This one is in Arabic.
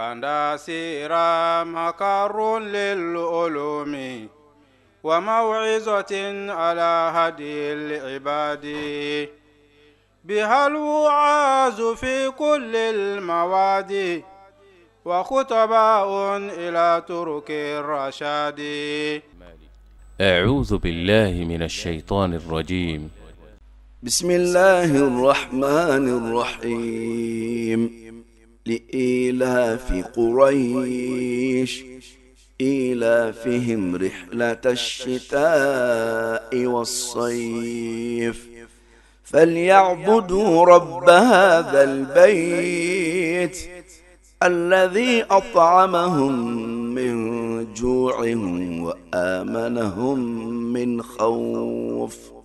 كنداسيرا مقر للعلوم وموعظة على هدي العباد بها الوعاز في كل المواد وخطباء إلى ترك الرشاد أعوذ بالله من الشيطان الرجيم بسم الله الرحمن الرحيم لإيلاف قريش إيلافهم رحلة الشتاء والصيف فليعبدوا رب هذا البيت الذي أطعمهم من جوع وآمنهم من خوف